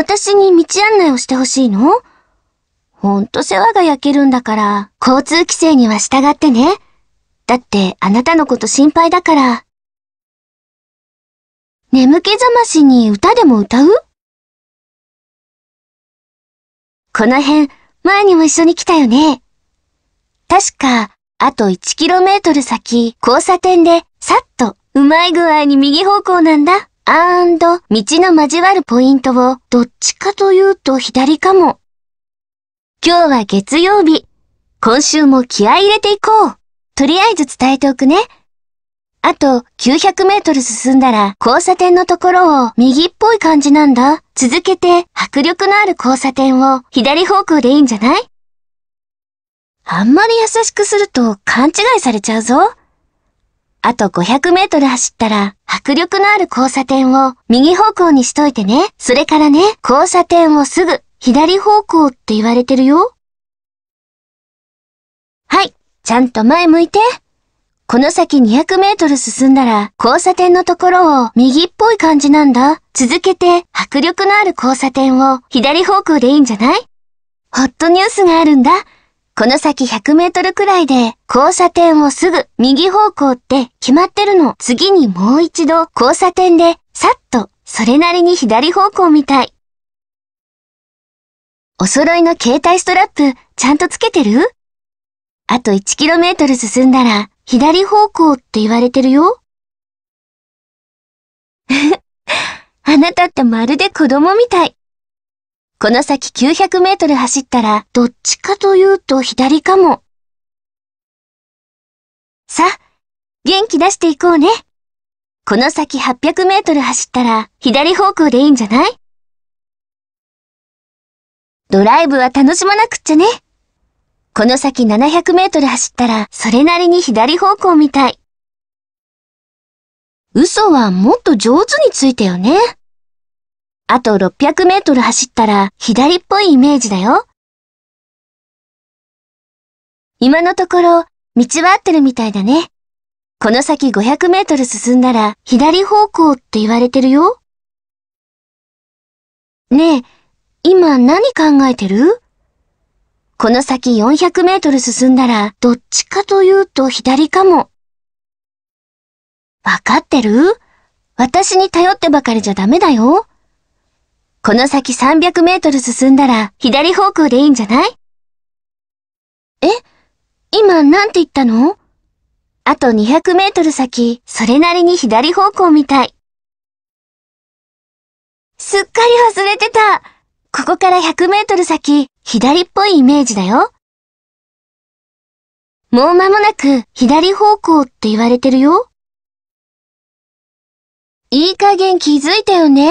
私に道案内をしてほしいのほんと世話が焼けるんだから、交通規制には従ってね。だってあなたのこと心配だから。眠気覚ましに歌でも歌うこの辺、前にも一緒に来たよね。確か、あと 1km 先、交差点で、さっと、うまい具合に右方向なんだ。アーンド道の交わるポイントをどっちかというと左かも。今日は月曜日。今週も気合入れていこう。とりあえず伝えておくね。あと900メートル進んだら交差点のところを右っぽい感じなんだ。続けて迫力のある交差点を左方向でいいんじゃないあんまり優しくすると勘違いされちゃうぞ。あと500メートル走ったら、迫力のある交差点を右方向にしといてね。それからね、交差点をすぐ左方向って言われてるよ。はい、ちゃんと前向いて。この先200メートル進んだら、交差点のところを右っぽい感じなんだ。続けて、迫力のある交差点を左方向でいいんじゃないホットニュースがあるんだ。この先100メートルくらいで、交差点をすぐ右方向って決まってるの。次にもう一度交差点で、さっと、それなりに左方向みたい。お揃いの携帯ストラップ、ちゃんとつけてるあと 1km 進んだら、左方向って言われてるよ。あなたってまるで子供みたい。この先900メートル走ったら、どっちかというと左かも。さ、元気出していこうね。この先800メートル走ったら、左方向でいいんじゃないドライブは楽しまなくっちゃね。この先700メートル走ったら、それなりに左方向みたい。嘘はもっと上手についてよね。あと600メートル走ったら左っぽいイメージだよ。今のところ、道は合ってるみたいだね。この先500メートル進んだら左方向って言われてるよ。ねえ、今何考えてるこの先400メートル進んだらどっちかというと左かも。わかってる私に頼ってばかりじゃダメだよ。この先300メートル進んだら左方向でいいんじゃないえ今なんて言ったのあと200メートル先、それなりに左方向みたい。すっかり忘れてた。ここから100メートル先、左っぽいイメージだよ。もう間もなく左方向って言われてるよ。いい加減気づいたよね。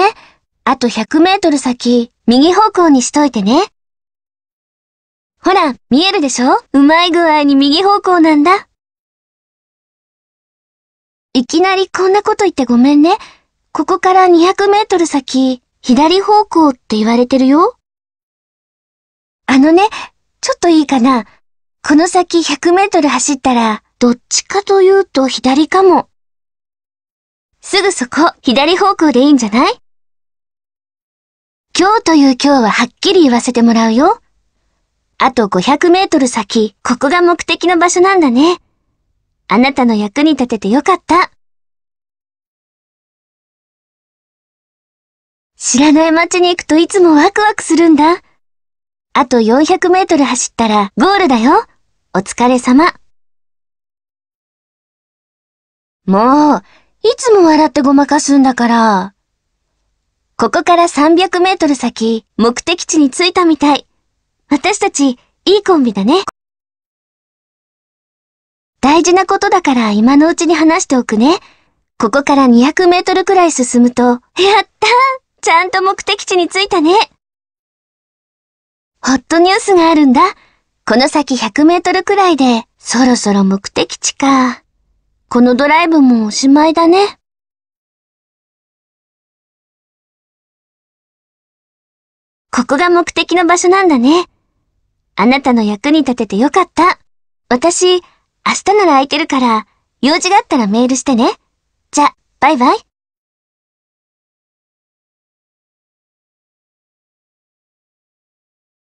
あと100メートル先、右方向にしといてね。ほら、見えるでしょうまい具合に右方向なんだ。いきなりこんなこと言ってごめんね。ここから200メートル先、左方向って言われてるよ。あのね、ちょっといいかな。この先100メートル走ったら、どっちかというと左かも。すぐそこ、左方向でいいんじゃない今日という今日ははっきり言わせてもらうよ。あと500メートル先、ここが目的の場所なんだね。あなたの役に立ててよかった。知らない街に行くといつもワクワクするんだ。あと400メートル走ったらゴールだよ。お疲れ様。もう、いつも笑ってごまかすんだから。ここから300メートル先、目的地に着いたみたい。私たち、いいコンビだね。大事なことだから今のうちに話しておくね。ここから200メートルくらい進むと、やったちゃんと目的地に着いたね。ホットニュースがあるんだ。この先100メートルくらいで、そろそろ目的地か。このドライブもおしまいだね。ここが目的の場所なんだね。あなたの役に立ててよかった。私、明日なら空いてるから、用事があったらメールしてね。じゃ、バイバイ。